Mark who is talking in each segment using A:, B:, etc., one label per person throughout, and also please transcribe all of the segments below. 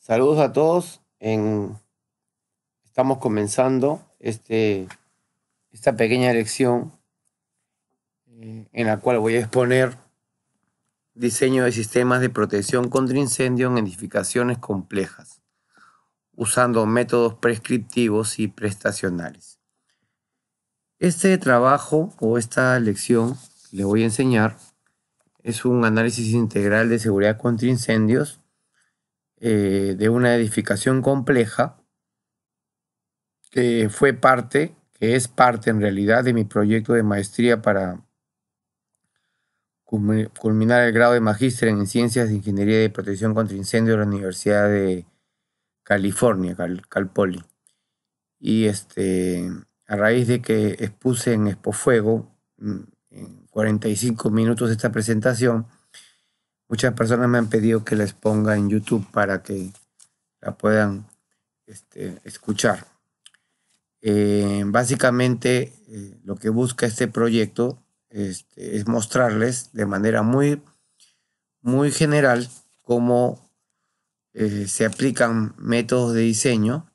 A: Saludos a todos. Estamos comenzando este, esta pequeña lección eh, en la cual voy a exponer diseño de sistemas de protección contra incendio en edificaciones complejas, usando métodos prescriptivos y prestacionales. Este trabajo o esta lección que les voy a enseñar es un análisis integral de seguridad contra incendios eh, de una edificación compleja que fue parte, que es parte en realidad de mi proyecto de maestría para culminar el grado de magíster en Ciencias de Ingeniería de Protección contra Incendios de la Universidad de California, Cal, Poly. Y este, a raíz de que expuse en Expofuego mm, en 45 minutos esta presentación, Muchas personas me han pedido que les ponga en YouTube para que la puedan este, escuchar. Eh, básicamente eh, lo que busca este proyecto este, es mostrarles de manera muy, muy general cómo eh, se aplican métodos de diseño,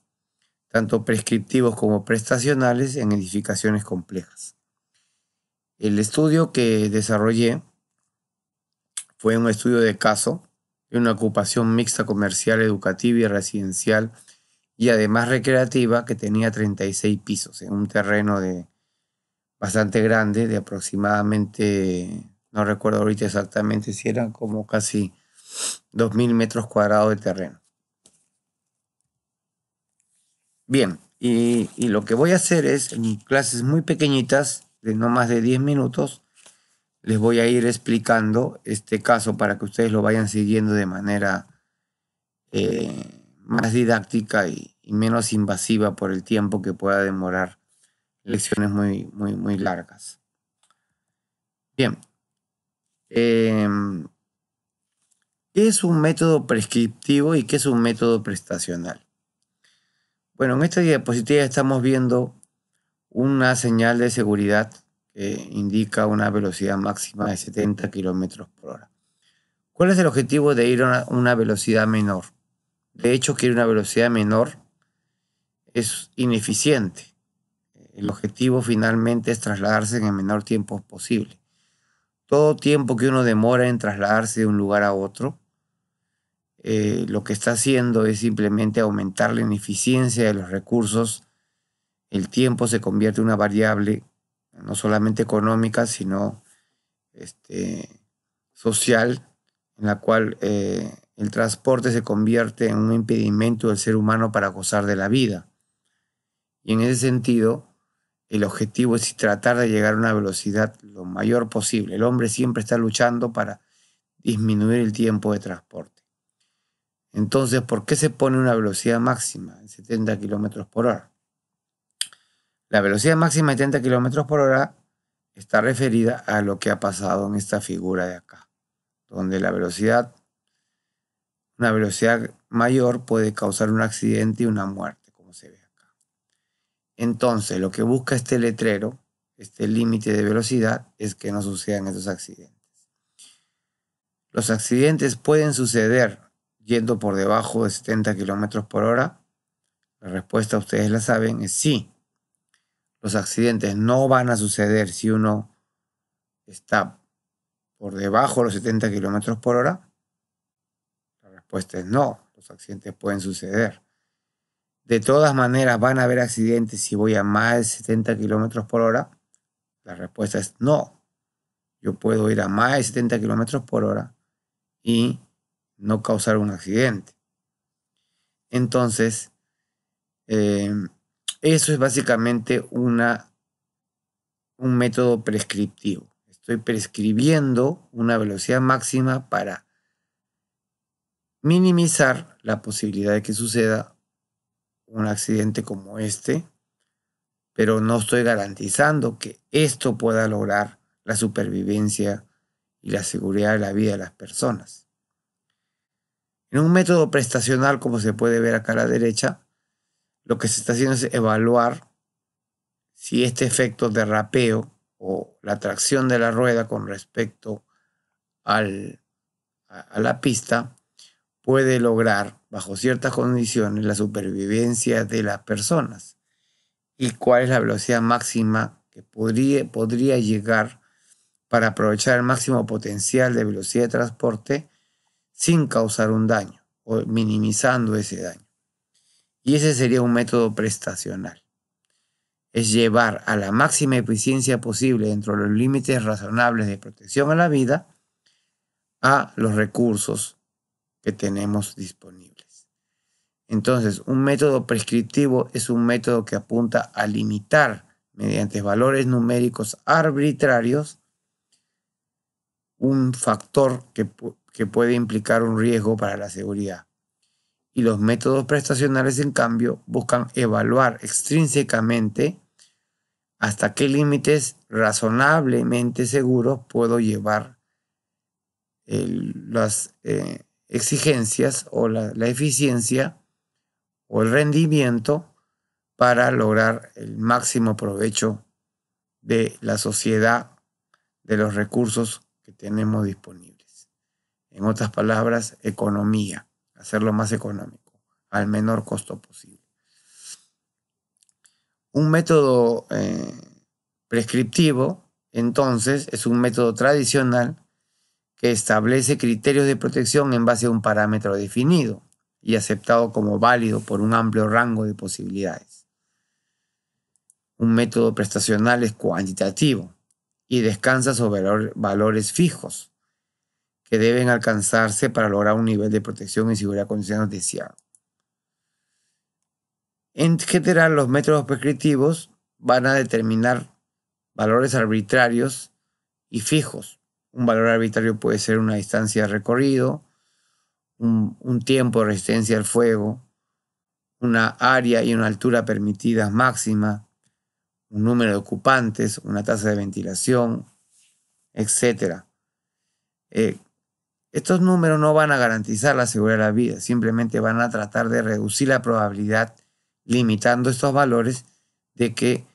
A: tanto prescriptivos como prestacionales, en edificaciones complejas. El estudio que desarrollé fue un estudio de caso de una ocupación mixta comercial, educativa y residencial y además recreativa que tenía 36 pisos en un terreno de bastante grande de aproximadamente, no recuerdo ahorita exactamente si eran como casi 2.000 metros cuadrados de terreno. Bien, y, y, lo que voy a hacer es en clases muy pequeñitas de no más de 10 minutos les voy a ir explicando este caso para que ustedes lo vayan siguiendo de manera eh, más didáctica y, menos invasiva por el tiempo que pueda demorar lecciones muy, muy, muy largas. Bien. Em, ¿Qué es un método prescriptivo y qué es un método prestacional? Bueno, en esta diapositiva estamos viendo una señal de seguridad indica una velocidad máxima de 70 km por hora. ¿Cuál es el objetivo de ir a una, velocidad menor? De hecho, que ir a una velocidad menor es ineficiente. El objetivo finalmente es trasladarse en el menor tiempo posible. Todo tiempo que uno demora en trasladarse de un lugar a otro, eh, lo que está haciendo es simplemente aumentar la ineficiencia de los recursos. El tiempo se convierte en una variable no solamente económica, sino este, social, en la cual eh, el transporte se convierte en un impedimento del ser humano para gozar de la vida. Y en ese sentido, el objetivo es tratar de llegar a una velocidad lo mayor posible. El hombre siempre está luchando para disminuir el tiempo de transporte. Entonces, ¿por qué se pone una velocidad máxima en 70 kilómetros por hora? La velocidad máxima de 70 km por hora está referida a lo que ha pasado en esta figura de acá, donde la velocidad, una velocidad mayor puede causar un accidente y una muerte, como se ve acá. Entonces, lo que busca este letrero, este límite de velocidad, es que no sucedan estos accidentes. Los accidentes pueden suceder yendo por debajo de 70 km por hora. La respuesta ustedes la saben es sí los accidentes no van a suceder si uno está por debajo de los 70 kilómetros por hora? La respuesta es no, los accidentes pueden suceder. De todas maneras, ¿van a haber accidentes si voy a más de 70 kilómetros por hora? La respuesta es no. Yo puedo ir a más de 70 kilómetros por hora y no causar un accidente. Entonces, eh, eso es básicamente una, un método prescriptivo. Estoy prescribiendo una velocidad máxima para minimizar la posibilidad de que suceda un accidente como este, pero no estoy garantizando que esto pueda lograr la supervivencia y la seguridad de la vida de las personas. En un método prestacional, como se puede ver acá a la derecha, lo que se está haciendo es evaluar si este efecto de rapeo o la tracción de la rueda con respecto a, la pista puede lograr, bajo ciertas condiciones, la supervivencia de las personas y cuál es la velocidad máxima que podría, podría llegar para aprovechar el máximo potencial de velocidad de transporte sin causar un daño o minimizando ese daño. Y ese sería un método prestacional. Es llevar a la máxima eficiencia posible dentro de los límites razonables de protección a la vida a los recursos que tenemos disponibles. Entonces, un método prescriptivo es un método que apunta a limitar mediante valores numéricos arbitrarios un factor que, que, puede implicar un riesgo para la seguridad y los métodos prestacionales, en cambio, buscan evaluar extrínsecamente hasta qué límites razonablemente seguros puedo llevar eh, las eh, exigencias o la eficiencia o el rendimiento para lograr el máximo provecho de la sociedad, de los recursos que tenemos disponibles. En otras palabras, economía hacerlo más económico, al menor costo posible. Un método eh, prescriptivo, entonces, es un método tradicional que establece criterios de protección en base a un parámetro definido y aceptado como válido por un amplio rango de posibilidades. Un método prestacional es cuantitativo y descansa sobre valores fijos que deben alcanzarse para lograr un nivel de protección y seguridad condiciones deseado. En general, los métodos prescriptivos van a determinar valores arbitrarios y fijos. Un valor arbitrario puede ser una distancia de recorrido, un, tiempo de resistencia al fuego, una área y una altura permitidas máxima, un número de ocupantes, una tasa de ventilación, etc. Estos números no van a garantizar la seguridad de la vida, simplemente van a tratar de reducir la probabilidad limitando estos valores de que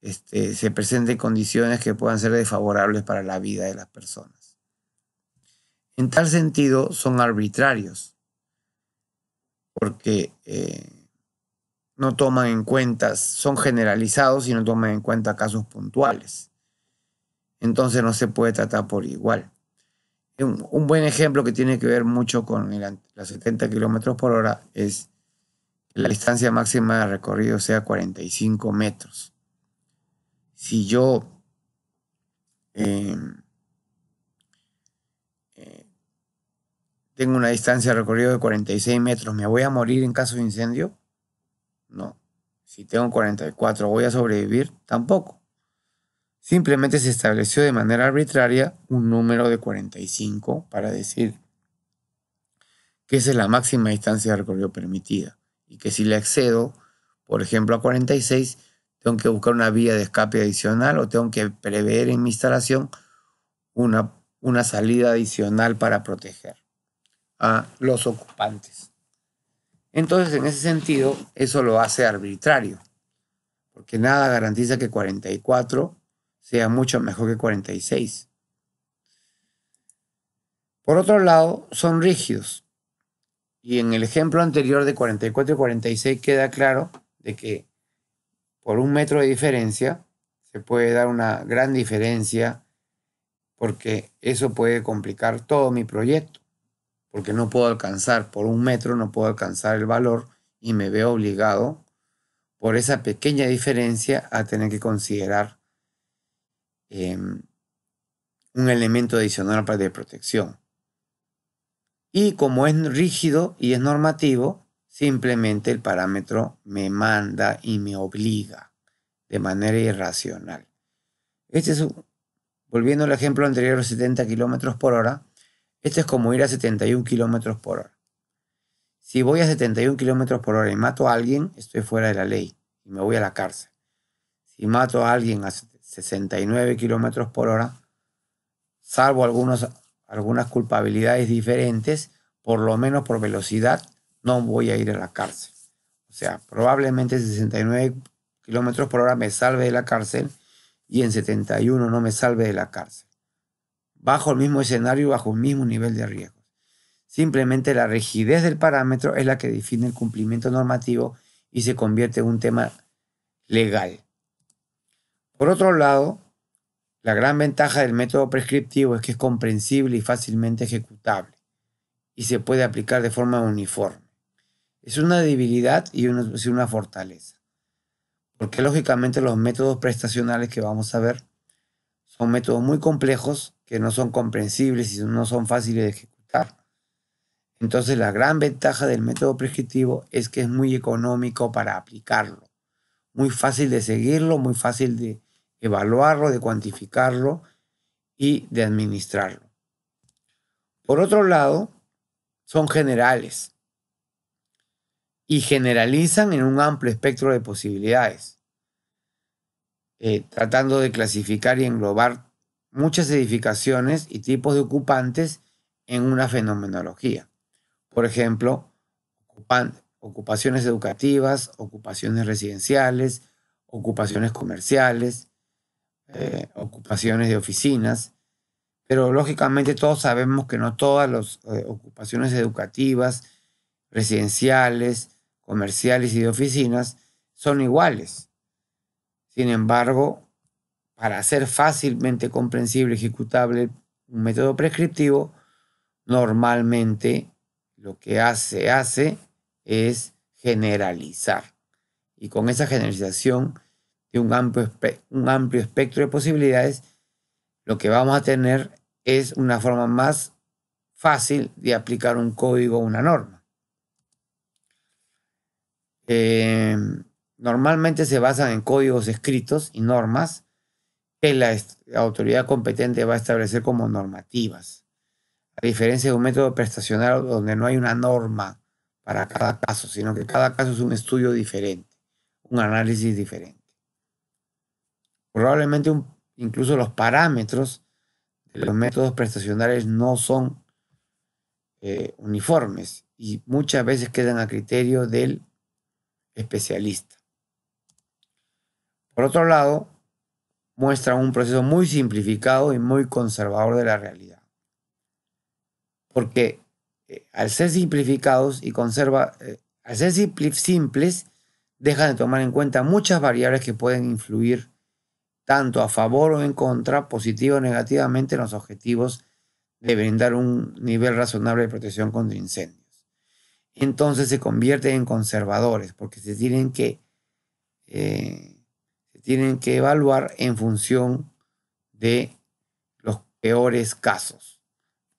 A: este, se presenten condiciones que puedan ser desfavorables para la vida de las personas. En tal sentido, son arbitrarios, porque eh, no toman en cuenta, son generalizados y no toman en cuenta casos puntuales. Entonces no se puede tratar por igual un, buen ejemplo que tiene que ver mucho con los 70 kilómetros por hora es que la distancia máxima de recorrido sea 45 metros. Si yo em, eh, tengo una distancia de recorrido de 46 metros, ¿me voy a morir en caso de incendio? No. Si tengo 44, ¿voy a sobrevivir? Tampoco. Simplemente se estableció de manera arbitraria un número de 45 para decir que esa es la máxima distancia de recorrido permitida y que si le excedo, por ejemplo, a 46, tengo que buscar una vía de escape adicional o tengo que prever en mi instalación una, una salida adicional para proteger a los ocupantes. Entonces, en ese sentido, eso lo hace arbitrario, porque nada garantiza que 44 sea mucho mejor que 46. Por otro lado, son rígidos. Y en el ejemplo anterior de 44 y 46 queda claro de que por un metro de diferencia se puede dar una gran diferencia porque eso puede complicar todo mi proyecto. Porque no puedo alcanzar, por un metro no puedo alcanzar el valor y me veo obligado por esa pequeña diferencia a tener que considerar Em, un elemento adicional para de protección. Y como es rígido y es normativo, simplemente el parámetro me manda y me obliga de manera irracional. Este es, volviendo al ejemplo anterior, 70 km por hora, este es como ir a 71 km por hora. Si voy a 71 km por hora y mato a alguien, estoy fuera de la ley y me voy a la cárcel. Si mato a alguien a 69 kilómetros por hora, salvo algunas culpabilidades diferentes, por lo menos por velocidad, no voy a ir a la cárcel. O sea, probablemente 69 kilómetros por hora me salve de la cárcel y en 71 no me salve de la cárcel. Bajo el mismo escenario, bajo el mismo nivel de riesgos, Simplemente la rigidez del parámetro es la que define el cumplimiento normativo y se convierte en un tema legal. Por otro lado, la gran ventaja del método prescriptivo es que es comprensible y fácilmente ejecutable y se puede aplicar de forma uniforme. Es una debilidad y una, una fortaleza, porque lógicamente los métodos prestacionales que vamos a ver son métodos muy complejos que no son comprensibles y no son fáciles de ejecutar. Entonces la gran ventaja del método prescriptivo es que es muy económico para aplicarlo muy fácil de seguirlo, muy fácil de evaluarlo, de cuantificarlo y de administrarlo. Por otro lado, son generales y generalizan en un amplio espectro de posibilidades, eh, tratando de clasificar y englobar muchas edificaciones y tipos de ocupantes en una fenomenología. Por ejemplo, ocupaciones educativas, ocupaciones residenciales, ocupaciones comerciales, eh, ocupaciones de oficinas, pero lógicamente todos sabemos que no todas las eh, ocupaciones educativas, residenciales, comerciales y de oficinas son iguales. Sin embargo, para hacer fácilmente comprensible, ejecutable un método prescriptivo, normalmente lo que hace, hace es generalizar. Y con esa generalización de un amplio, un amplio espectro de posibilidades, lo que vamos a tener es una forma más fácil de aplicar un código o una norma. Eh, normalmente se basan en códigos escritos y normas que la, autoridad competente va a establecer como normativas. A diferencia de un método prestacional donde no hay una norma para cada caso, sino que cada caso es un estudio diferente, un análisis diferente. Probablemente incluso los parámetros de los métodos prestacionales no son eh, uniformes y muchas veces quedan a criterio del especialista. Por otro lado, muestra un proceso muy simplificado y muy conservador de la realidad. Porque eh, al ser simplificados y conserva, eh, al ser simples, dejan de tomar en cuenta muchas variables que pueden influir tanto a favor o en contra, positivo o negativamente, en los objetivos de brindar un nivel razonable de protección contra incendios. Entonces se convierten en conservadores porque se tienen que, eh, se tienen que evaluar en función de los peores casos.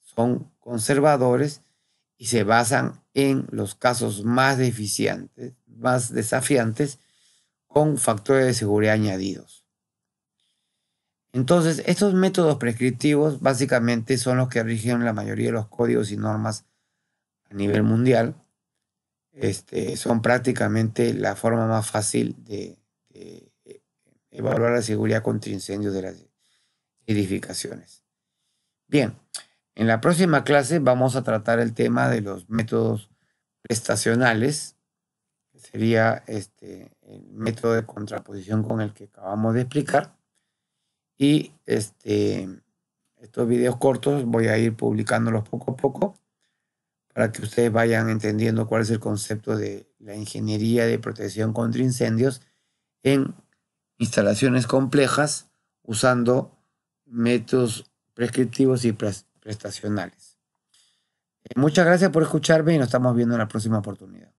A: Son conservadores y se basan en los casos más deficientes, más desafiantes, con factores de seguridad añadidos. Entonces, estos métodos prescriptivos básicamente son los que rigen la mayoría de los códigos y normas a nivel mundial. Este, son prácticamente la forma más fácil de, de eh, evaluar la seguridad contra incendios de las edificaciones. Bien, en la próxima clase vamos a tratar el tema de los métodos prestacionales, que sería este, el método de contraposición con el que acabamos de explicar. Y este, estos videos cortos voy a ir publicándolos poco a poco para que ustedes vayan entendiendo cuál es el concepto de la ingeniería de protección contra incendios en instalaciones complejas usando métodos prescriptivos y prestacionales. Eh, muchas gracias por escucharme y nos estamos viendo en la próxima oportunidad.